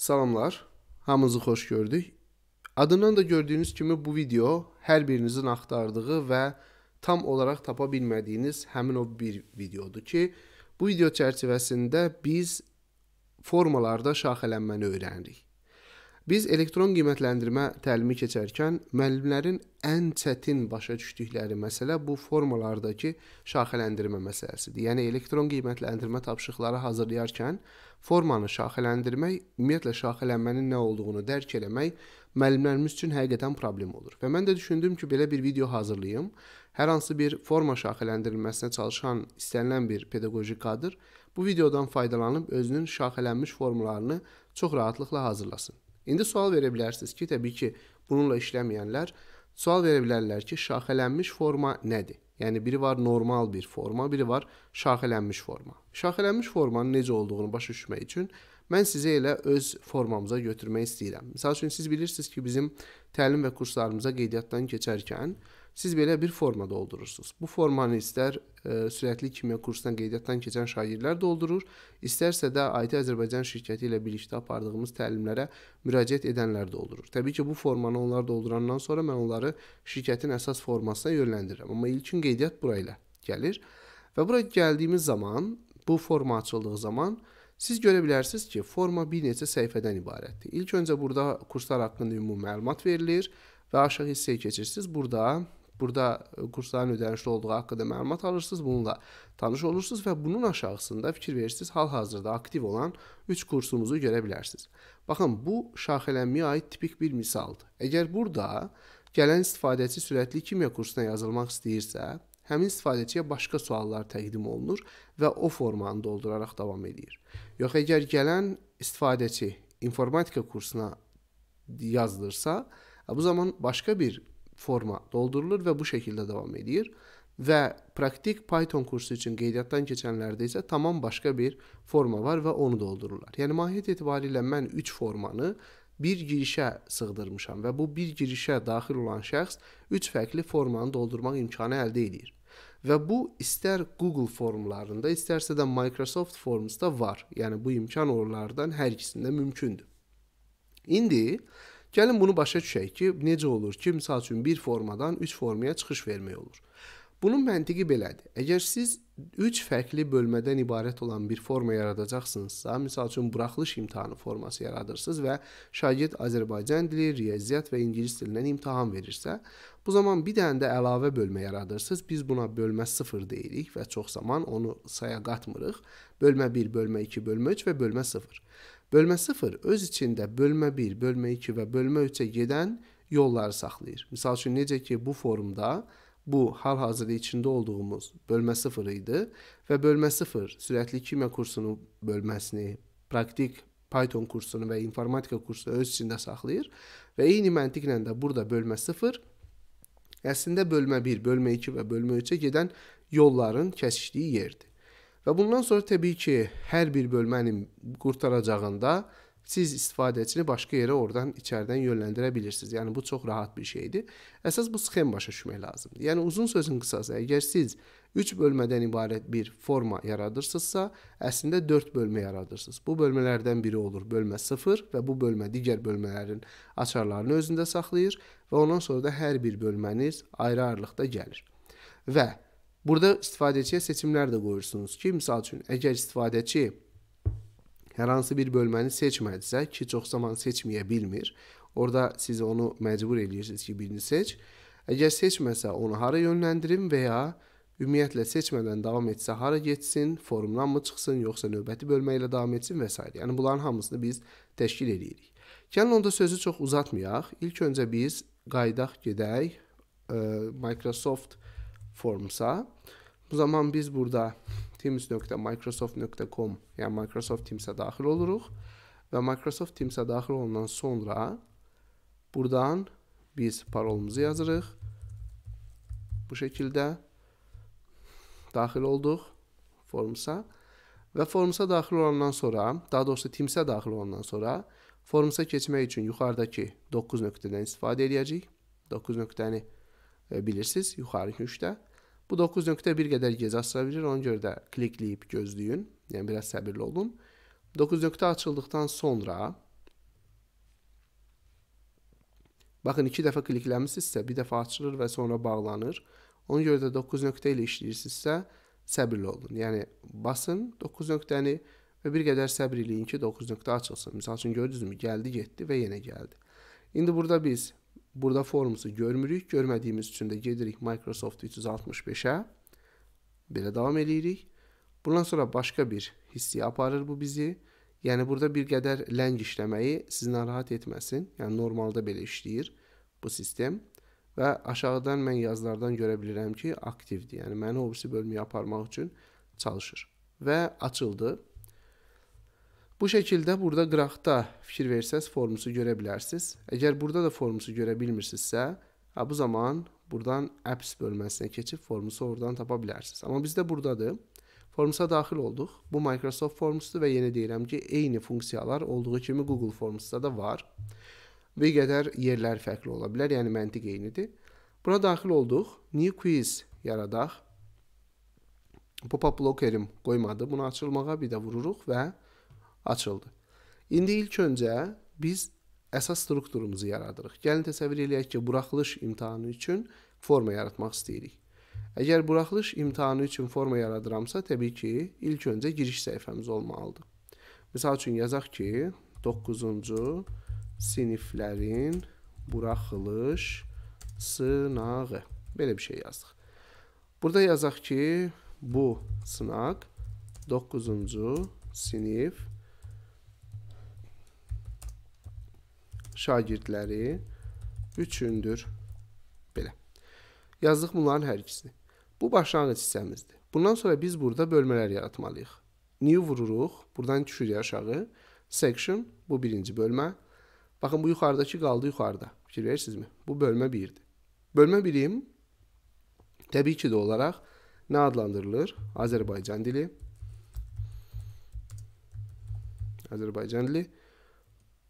Salamlar, hamınızı xoş gördük. Adından da gördüyünüz kimi bu video hər birinizin axtardığı və tam olaraq tapa bilmədiyiniz həmin o bir videodur ki, bu video çərçivəsində biz formalarda şaxələnməni öyrənirik. Biz elektron qiymətləndirmə təlimi keçərkən müəllimlərin ən çətin başa düşdükləri məsələ bu formalardakı şaxələndirmə məsələsidir. Yəni elektron qiymətləndirmə tapşırıqları hazırlayarkən formanı şaxələndirmək, ümumiyyətlə şaxələnmənin nə olduğunu dərk etmək müəllimlərimiz üçün həqiqətən problem olur. Və mən də düşündüm ki, belə bir video hazırlayım. Hər hansı bir forma şaxələndirilməsinə çalışan istənilən bir pedaqoji kadr bu videodan faydalanıb özünün şaxələnmiş formalarını çox rahatlıqla hazırlasın. İndi sual verə bilərsiniz ki, təbii ki, bununla işləməyənlər sual verə bilərlər ki, şaxələnmiş forma nədir? Yəni biri var normal bir forma, biri var şaxələnmiş forma. Şaxələnmiş formanın necə olduğunu başa düşmək üçün mən sizi elə öz formamıza götürmək istəyirəm. Məsəl üçün siz bilirsiniz ki, bizim təlim və kurslarımıza qeydiyyatdan keçərkən Siz belə bir forma doldurursunuz. Bu formanı istər e, sürətli kimya kursuna qeydiyyatdan keçən şagirdlər doldurur, istərsə də IT Azərbaycan şirkəti ilə birlikdə apardığımız təlimlərə müraciət edənlər doldurur. Təbii ki, bu formanı onlar doldurandan sonra mən onları şirkətin əsas formasına yönləndirirəm. Amma ilkin qeydiyyat bura ilə gəlir. Və bura gəldiyimiz zaman, bu forma açıldığı zaman Siz görə bilərsiniz ki, forma bir neçə səhifədən ibarətdir. İlk öncə burada kurslar haqqında ümumi məlumat verilir və aşağı hissəyə keçirsiniz. Burada Burada e, kursların ödənişli olduğu haqqında məlumat alırsınız, bununla tanış olursunuz və bunun aşağısında fikir verirsiniz, hal-hazırda aktiv olan 3 kursumuzu görə bilərsiniz. Baxın, bu şaxələnməyə aid tipik bir misaldır. Əgər burada gələn istifadəçi sürətli kimya kursuna yazılmaq istəyirsə, həmin istifadəçiyə başqa suallar təqdim olunur və o formanı dolduraraq davam edir. Yox, əgər gələn istifadəçi informatika kursuna yazılırsa, bu zaman başqa bir forma doldurulur və bu şəkildə davam edir. Və praktik Python kursu üçün qeydiyyatdan keçənlərdə isə tamam başqa bir forma var və onu doldururlar. Yəni mahiyyət etibarilə mən 3 formanı bir girişə sığdırmışam və bu bir girişə daxil olan şəxs 3 fərqli formanı doldurmaq imkanı əldə edir. Və bu istər Google formlarında, istərsə də Microsoft Formsda var. Yəni bu imkan oralardan hər ikisində mümkündür. İndi Gəlin bunu başa düşək ki, necə olur ki, məsəl üçün bir formadan 3 formaya çıxış vermək olur. Bunun məntiqi belədir. Əgər siz 3 fərqli bölmədən ibarət olan bir forma yaradacaqsınızsa, məsəl üçün buraxılış imtahanı forması yaradırsınız və şagird Azərbaycan dili, riyaziyyat və ingilis dilindən imtahan verirsə, bu zaman bir dənə də əlavə bölmə yaradırsınız. Biz buna bölmə 0 deyirik və çox zaman onu saya qatmırıq. Bölmə 1, bölmə 2, bölmə 3 və bölmə 0. Bölmə 0 öz içində bölmə 1, bölmə 2 və bölmə 3-ə gedən yolları saxlayır. Məsəl üçün necə ki bu forumda bu hal-hazırda içində olduğumuz bölmə 0 idi və bölmə 0 sürətli kimya kursunun bölməsini, praktik Python kursunu və informatika kursunu öz içində saxlayır və eyni məntiqlə də burada bölmə 0 əslində bölmə 1, bölmə 2 və bölmə 3-ə gedən yolların kəsişdiyi yerdir. Və bundan sonra təbii ki, hər bir bölmənin qurtaracağında siz istifadəçini başqa yerə oradan içəridən yönləndirə bilirsiniz. Yəni bu çox rahat bir şeydir. Əsas bu sxem başa düşmək lazımdır. Yəni uzun sözün qısası, əgər siz 3 bölmədən ibarət bir forma yaradırsınızsa, əslində 4 bölmə yaradırsınız. Bu bölmələrdən biri olur bölmə 0 və bu bölmə digər bölmələrin açarlarını özündə saxlayır və ondan sonra da hər bir bölməniz ayrı-ayrılıqda gəlir. Və Burada istifadəçiyə seçimlər də qoyursunuz ki, misal üçün əgər istifadəçi hər hansı bir bölməni seçmədisə, ki, çox zaman seçməyə bilmir, orada siz onu məcbur edirsiniz ki, birini seç. Əgər seçməsə, onu hara yönləndirin və ya ümumiyyətlə seçmədən davam etsə hara getsin, forumdan mı çıxsın, yoxsa növbəti bölmə ilə davam etsin və s. Yəni bunların hamısını biz təşkil edirik. Gəlin onda sözü çox uzatmayaq. İlk öncə biz qayıdaq gedək Microsoft Forms'a. Bu zaman biz burada teams.microsoft.com yəni Microsoft Teams-ə daxil oluruq və Microsoft Teams-ə daxil olandan sonra buradan biz parolumuzu yazırıq. Bu şəkildə daxil olduq Forms'a və Forms'a daxil olandan sonra, daha doğrusu Teams-ə daxil olandan sonra Forms'a keçmək üçün yuxarıdakı 9 nöqtədən istifadə edəcəyik. 9 nöqtəni e, bilirsiniz, yuxarı 3-də. Bu 9.1 qədər gecə açıla bilir. Ona görə də klikləyib gözləyin. Yəni biraz səbirli olun. 9 nöqtə açıldıqdan sonra Baxın, 2 dəfə klikləmisinizsə, bir dəfə açılır və sonra bağlanır. Ona görə də 9 nöqtə ilə işləyirsinizsə, səbirli olun. Yəni basın 9 nöqtəni və bir qədər səbir eləyin ki, 9 nöqtə açılsın. Məsəl üçün gördünüzmü? Gəldi, getdi və yenə gəldi. İndi burada biz Burada forumuzu görmürük. Görmədiyimiz üçün də gedirik Microsoft 365-ə. Belə davam eləyirik. Bundan sonra başqa bir hissiyə aparır bu bizi. Yəni burada bir qədər ləng işləməyi sizi narahat etməsin. Yəni normalda belə işləyir bu sistem. Və aşağıdan mən yazılardan görə bilirəm ki, aktivdir. Yəni məni obsi bölməyə aparmaq üçün çalışır və açıldı. Bu şəkildə burada qrafda fikir versəz formüsü görə bilərsiniz. Əgər burada da formüsü görə bilmirsinizsə, hə, bu zaman buradan apps bölməsinə keçib formüsü oradan tapa bilərsiniz. Amma bizdə buradadır. Formusa daxil olduq. Bu Microsoft Formsdur və yenə deyirəm ki, eyni funksiyalar olduğu kimi Google Formsda da var. Bir qədər yerlər fərqli ola bilər, yəni məntiq eynidir. Bura daxil olduq. New quiz yaradaq. Pop-up blokerim qoymadı. Bunu açılmağa bir də vururuq və açıldı. İndi ilk öncə biz əsas strukturumuzu yaradırıq. Gəlin təsəvvür eləyək ki, buraxılış imtahanı üçün forma yaratmaq istəyirik. Əgər buraxılış imtahanı üçün forma yaradıramsa, təbii ki, ilk öncə giriş səhifəmiz olmalıdır. Məsəl üçün yazaq ki, 9-cu siniflərin buraxılış sınağı. Belə bir şey yazdıq. Burada yazaq ki, bu sınaq 9-cu sinif şagirdləri üçündür. Belə. Yazdıq bunların hər ikisini. Bu başlanğıc hissəmizdir. Bundan sonra biz burada bölmələr yaratmalıyıq. New vururuq, buradan düşür aşağı. Section, bu birinci bölmə. Baxın, bu yuxarıdakı qaldı yuxarıda. Fikir verirsinizmi? Bu bölmə 1-dir. Bölmə 1-im təbii ki də olaraq nə adlandırılır? Azərbaycan dili. Azərbaycan dili.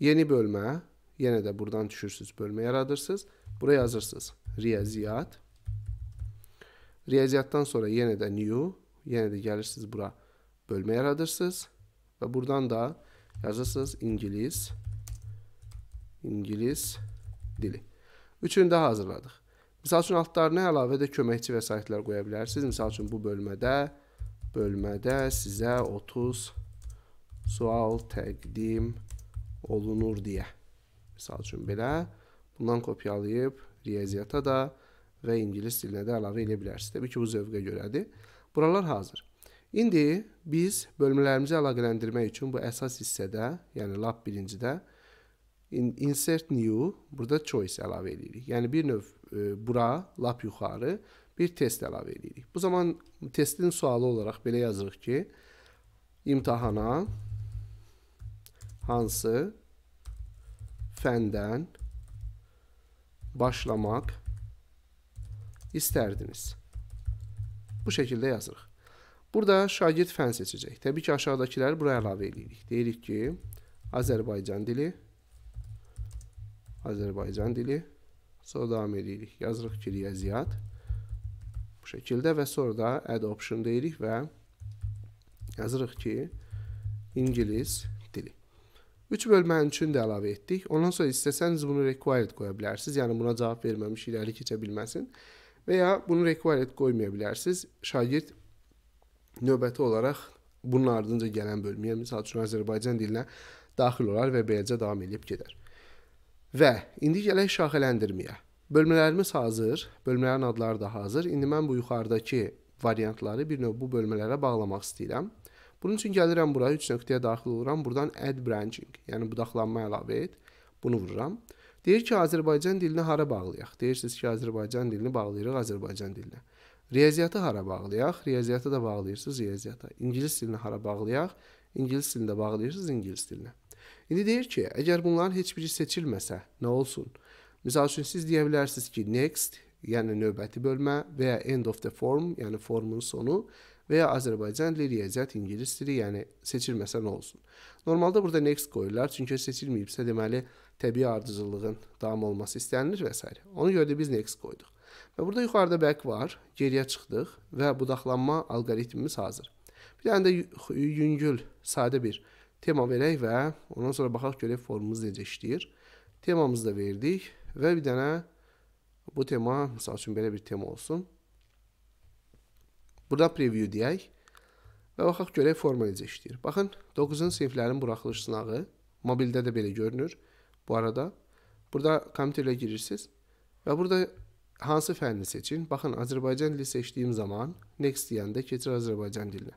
Yeni bölmə, Yenə də buradan düşürsüz, bölmə yaradırsınız. Buraya yazırsınız. Riyaziyyat. Riyaziyyatdan sonra yenə də new, yenə də gəlirsiniz bura bölmə yaradırsınız və buradan da yazırsınız ingilis ingilis dili. Üçünü də hazırladıq. Məsəl üçün altlarına əlavə də köməkçi vəsaitlər qoya bilərsiniz. Məsəl üçün bu bölmədə bölmədə sizə 30 sual təqdim olunur deyə. Misal üçün belə bundan kopyalayıb riyaziyyata da və ingilis dilinə də əlavə edə bilərsiniz. Təbii ki, bu zövqə görədir. Buralar hazır. İndi biz bölmələrimizi əlaqələndirmək üçün bu əsas hissədə, yəni lap birincidə in insert new, burada choice əlavə edirik. Yəni bir növ e, bura lap yuxarı bir test əlavə edirik. Bu zaman testin sualı olaraq belə yazırıq ki, imtahana hansı səndən başlamaq istərdiniz? Bu şəkildə yazırıq. Burada şagird fən seçəcək. Təbii ki, aşağıdakiləri bura əlavə edirik. Deyirik ki, Azərbaycan dili, Azərbaycan dili, sonra davam edirik. Yazırıq ki, riyaziyyat. Bu şəkildə və sonra da add option deyirik və yazırıq ki, İngiliz 3 bölmənin üçün də əlavə etdik. Ondan sonra istəsəniz bunu required qoya bilərsiniz. Yəni buna cavab verməmiş irəli keçə bilməsin. Və ya bunu required qoymaya bilərsiniz. Şagird növbəti olaraq bunun ardınca gələn bölməyə, yəni məsəl üçün Azərbaycan dilinə daxil olar və beləcə davam edib gedər. Və indi gələk şaxələndirməyə. Bölmələrimiz hazır, bölmələrin adları da hazır. İndi mən bu yuxarıdakı variantları bir növ bu bölmələrə bağlamaq istəyirəm. Bunun üçün gəlirəm bura, 3 nöqtəyə daxil oluram. Buradan add branching, yəni budaqlanma əlavə et. Bunu vururam. Deyir ki, Azərbaycan dilini hara bağlayaq? Deyirsiniz ki, Azərbaycan dilini bağlayırıq Azərbaycan dilinə. Riyaziyyatı hara bağlayaq? Riyaziyyatı da bağlayırsınız riyaziyyata. İngilis dilini hara bağlayaq? İngilis dilini də bağlayırsınız ingilis dilinə. İndi deyir ki, əgər bunların heç biri seçilməsə, nə olsun? Məsəl üçün siz deyə bilərsiniz ki, next, yəni növbəti bölmə və ya end of the form, yəni formun sonu veya Azərbaycan dili, riyaziyyat, ingilis dili, yəni seçilməsə nə olsun. Normalda burada next qoyurlar, çünki seçilməyibsə deməli təbii ardıcıllığın davam olması istənilir və s. Ona görə də biz next qoyduq. Və burada yuxarıda back var, geriyə çıxdıq və budaqlanma alqoritmimiz hazır. Bir dənə də yüngül, sadə bir tema verək və ondan sonra baxaq görək formamız necə işləyir. Temamızı da verdik və bir dənə bu tema, məsəl üçün belə bir tema olsun. Burada preview deyək və baxaq görək forma necə işləyir. Baxın, 9-cu siniflərin buraxılış sınağı mobildə də belə görünür bu arada. Burada kompüterlə girirsiniz və burada hansı fənni seçin? Baxın, Azərbaycan dili seçdiyim zaman next deyəndə keçir Azərbaycan dilinə.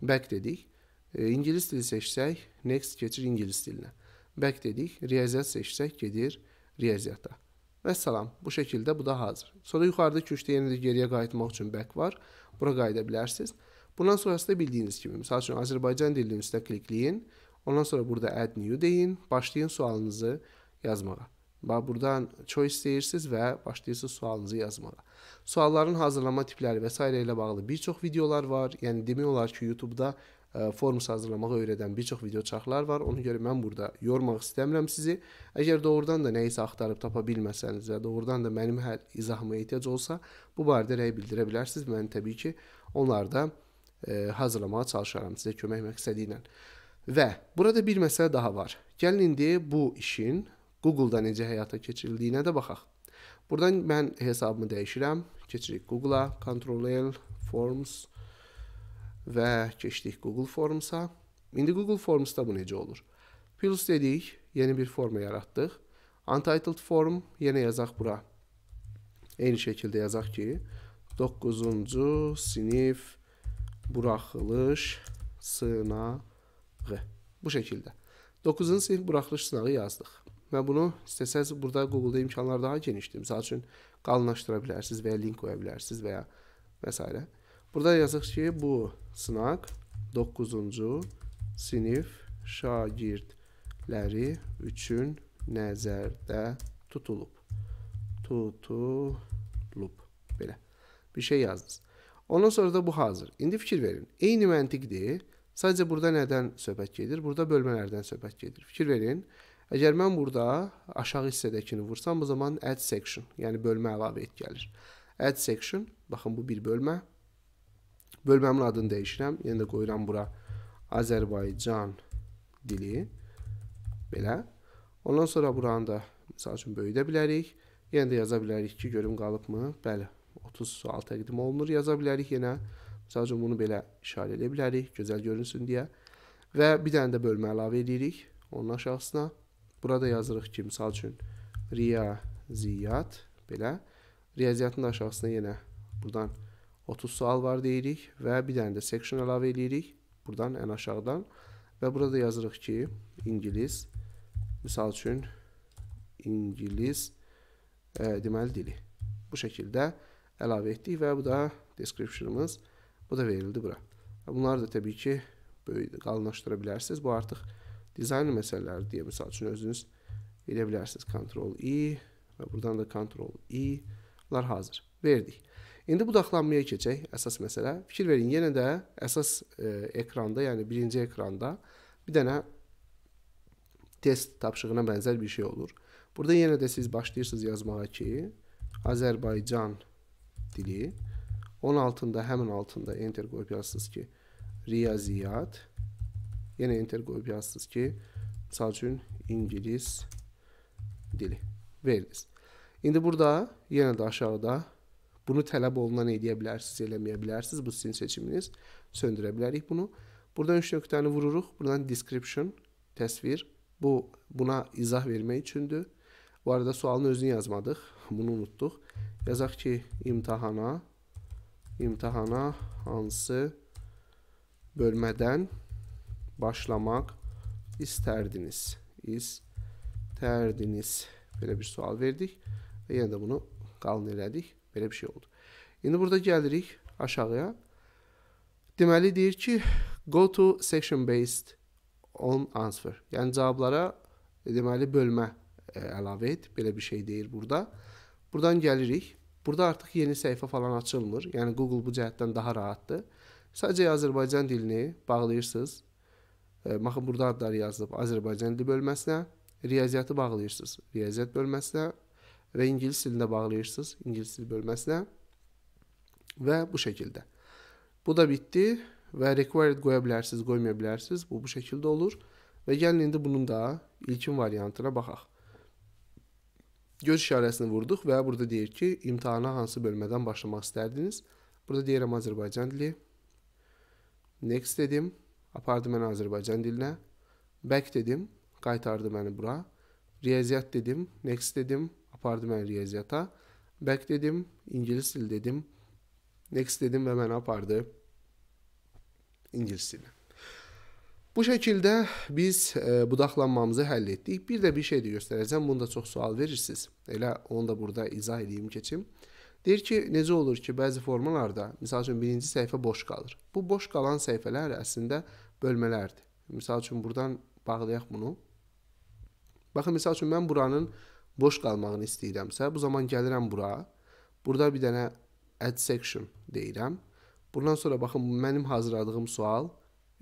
Back dedik. E, ingilis dili seçsək next keçir ingilis dilinə. Back dedik. Riyaziyyat seçsək gedir riyaziyyata. Və salam. Bu şəkildə bu da hazır. Sonra yuxarıdakı üçdə yenə də geriyə qayıtmaq üçün back var. Bura qayıda bilərsiniz. Bundan sonrası da bildiyiniz kimi, məsəl üçün Azərbaycan dilinin üstə klikləyin. Ondan sonra burada add new deyin, başlayın sualınızı yazmağa. Bax burdan choice istəyirsiniz və başlayırsınız sualınızı yazmağa. Sualların hazırlama tipləri və s. ilə bağlı bir çox videolar var. Yəni demək olar ki, YouTube-da forms hazırlamağı öyrədən bir çox video çarxlar var. Ona görə mən burada yormaq istəmirəm sizi. Əgər doğrudan da nəyisə axtarıb tapa bilməsəniz və doğrudan da mənim hər izahıma ehtiyac olsa, bu barədə rəy bildirə bilərsiniz. Mən təbii ki, onlarda hazırlamağa çalışaram sizə kömək məqsədi ilə. Və burada bir məsələ daha var. Gəlin indi bu işin Google-da necə həyata keçirildiyinə də baxaq. Buradan mən hesabımı dəyişirəm. Keçirik Google-a, Ctrl L, Forms, və keçdik Google Forms-a. İndi Google Forms-da bu necə olur? Plus dedik, yeni bir forma yaratdıq. Untitled form yenə yazaq bura. Eyni şəkildə yazaq ki, 9-cu sinif buraxılış sınağı. Bu şəkildə. 9-cu sinif buraxılış sınağı yazdıq. Və bunu istəsəz burada Google-da imkanlar daha genişdir. Məsəl üçün qalınlaşdıra bilərsiniz və ya link qoya bilərsiniz və ya və s. Burada yazıq ki, bu sınaq 9-cu sinif şagirdləri üçün nəzərdə tutulub. Tutulub. Belə. Bir şey yazdınız. Ondan sonra da bu hazır. İndi fikir verin. Eyni məntiqdir. Sadəcə burada nədən söhbət gedir? Burada bölmələrdən söhbət gedir. Fikir verin. Əgər mən burada aşağı hissədəkini vursam, o zaman add section, yəni bölmə əlavə et gəlir. Add section, baxın bu bir bölmə. Bölməmin adını dəyişirəm. Yenə yəni də qoyuram bura Azərbaycan dili. Belə. Ondan sonra buranı da misal üçün böyüdə bilərik. Yenə yəni də yaza bilərik ki, görüm qalıbmı? Bəli, 30 sual təqdim olunur. Yaza bilərik yenə. Misal üçün bunu belə işarə edə bilərik, gözəl görünsün deyə. Və bir dənə də bölmə əlavə edirik onun aşağısına. Burada yazırıq ki, misal üçün riyaziyyat belə. Riyaziyyatın da aşağısına yenə buradan 30 sual var deyirik və bir dənə də section əlavə eləyirik. Buradan ən aşağıdan və burada yazırıq ki, ingilis misal üçün ingilis ə, e, deməli dili. Bu şəkildə əlavə etdik və bu da descriptionımız. Bu da verildi bura. Bunları da təbii ki, böyük qalınlaşdıra bilərsiniz. Bu artıq dizayn məsələləri deyə misal üçün özünüz edə bilərsiniz. Ctrl I e və buradan da Ctrl I. Bunlar hazır. Verdik. İndi budaqlanmaya keçək əsas məsələ. Fikir verin, yenə də əsas e, ekranda, yəni birinci ekranda bir dənə test tapşırığına bənzər bir şey olur. Burada yenə də siz başlayırsınız yazmağa ki, Azərbaycan dili. Onun altında, həmin altında enter qoyub yazsınız ki, riyaziyyat. Yenə enter qoyub yazsınız ki, misal üçün ingilis dili. Veriniz. İndi burada yenə də aşağıda Bunu tələb olunan eləyə bilərsiniz, eləməyə bilərsiniz. Bu sizin seçiminiz. Söndürə bilərik bunu. Buradan 3 nöqtəni vururuq. Buradan description, təsvir. Bu buna izah vermək üçündür. Bu arada sualın özünü yazmadıq. Bunu unutduq. Yazaq ki, imtahana imtahana hansı bölmədən başlamaq istərdiniz? İstərdiniz. Belə bir sual verdik və yenə də bunu qalın elədik. Belə bir şey oldu. İndi burada gəlirik aşağıya. Deməli deyir ki, go to section based on answer. Yəni cavablara deməli bölmə ə, e, əlavə et. Belə bir şey deyir burada. Burdan gəlirik. Burada artıq yeni səhifə falan açılmır. Yəni Google bu cəhətdən daha rahatdır. Sadəcə Azərbaycan dilini bağlayırsınız. E, baxın burada adlar yazılıb Azərbaycan dili bölməsinə, riyaziyyatı bağlayırsınız riyaziyyat bölməsinə, və ingilis dilində bağlayırsınız ingilis dil bölməsinə və bu şəkildə. Bu da bitdi və required qoya bilərsiniz, qoymaya bilərsiniz. Bu bu şəkildə olur. Və gəlin indi bunun da ilkin variantına baxaq. Göz işarəsini vurduq və burada deyir ki, imtahana hansı bölmədən başlamaq istərdiniz? Burada deyirəm Azərbaycan dili. Next dedim, apardı məni Azərbaycan dilinə. Back dedim, qaytardı məni bura riyaziyyat dedim, next dedim, apardı məni riyaziyyata. Back dedim, ingilis dili dedim. Next dedim və məni apardı ingilis dili. Bu şəkildə biz e, budaqlanmamızı həll etdik. Bir də bir şey də göstərəcəm. Bunu da çox sual verirsiniz. Elə onu da burada izah edeyim keçim. Deyir ki, necə olur ki, bəzi formalarda, məsəl üçün birinci səhifə boş qalır. Bu boş qalan səhifələr əslində bölmələrdir. Məsəl üçün buradan bağlayaq bunu. Baxın, misal üçün, mən buranın boş qalmağını istəyirəmsə, bu zaman gəlirəm bura. Burada bir dənə add section deyirəm. Bundan sonra baxın, mənim hazırladığım sual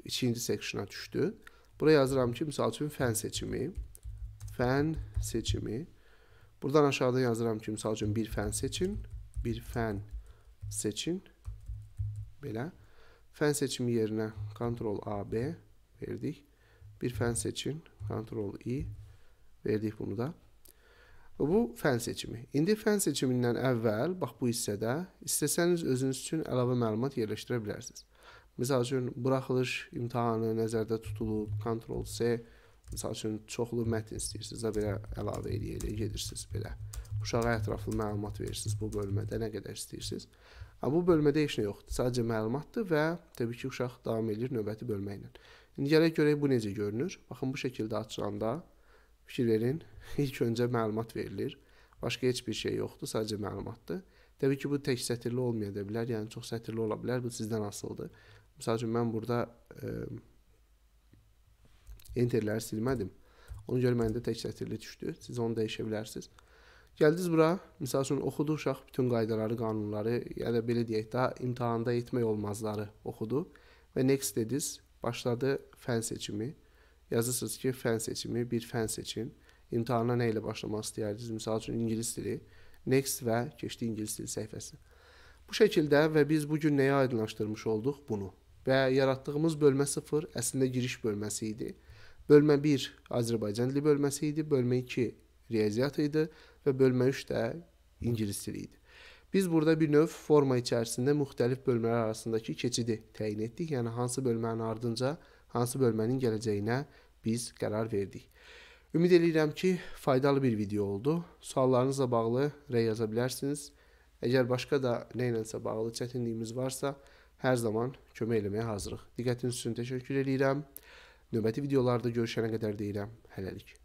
ikinci sectiona düşdü. Bura yazıram ki, misal üçün, fən seçimi. Fən seçimi. Buradan aşağıda yazıram ki, misal üçün, bir fən seçin. Bir fən seçin. Belə. Fən seçimi yerinə Ctrl-A, B verdik. Bir fən seçin. Ctrl-I. Verdik bunu da. Bu fən seçimi. İndi fən seçimindən əvvəl, bax bu hissədə, istəsəniz özünüz üçün əlavə məlumat yerləşdirə bilərsiniz. Məsəl üçün, buraxılış imtahanı nəzərdə tutulub, Ctrl-C, məsəl üçün, çoxlu mətn istəyirsiniz də belə əlavə edəyək, gedirsiniz belə. Uşağa ətraflı məlumat verirsiniz bu bölmədə, nə qədər istəyirsiniz. Amma bu bölmədə heç nə yoxdur, sadəcə məlumatdır və təbii ki, uşaq davam edir növbəti bölmə ilə. İndi gələk görək bu necə görünür. Baxın, bu şəkildə açılanda, Fikir verin, ilk öncə məlumat verilir. Başqa heç bir şey yoxdur, sadəcə məlumatdır. Təbii ki, bu tək sətirli olmaya da bilər, yəni çox sətirli ola bilər, bu sizdən asılıdır. Məsəl üçün mən burada ə, enterləri silmədim. Ona görə məndə tək sətirli düşdü. Siz onu dəyişə bilərsiniz. Gəldiniz bura, məsəl üçün oxudu uşaq bütün qaydaları, qanunları, ya da belə deyək də imtahanda etmək olmazları oxudu və next dediniz, başladı fən seçimi yazırsınız ki, fən seçimi, bir fən seçin. İmtahana nə ilə başlamaq istəyirdiniz? Məsəl üçün ingilis dili. Next və keçdi ingilis dili səhifəsi. Bu şəkildə və biz bu gün nəyə aydınlaşdırmış olduq? Bunu. Və yaratdığımız bölmə 0 əslində giriş bölməsi idi. Bölmə 1 Azərbaycan dili bölməsi idi, bölmə 2 riyaziyyat idi və bölmə 3 də ingilis dili idi. Biz burada bir növ forma içərisində müxtəlif bölmələr arasındakı keçidi təyin etdik. Yəni hansı bölmənin ardınca hansı bölmənin gələcəyinə biz qərar verdik. Ümid edirəm ki, faydalı bir video oldu. Suallarınızla bağlı rəy yaza bilərsiniz. Əgər başqa da nə ilənsə bağlı çətinliyimiz varsa, hər zaman kömək eləməyə hazırıq. Diqqətiniz üçün təşəkkür edirəm. Növbəti videolarda görüşənə qədər deyirəm. Hələlik.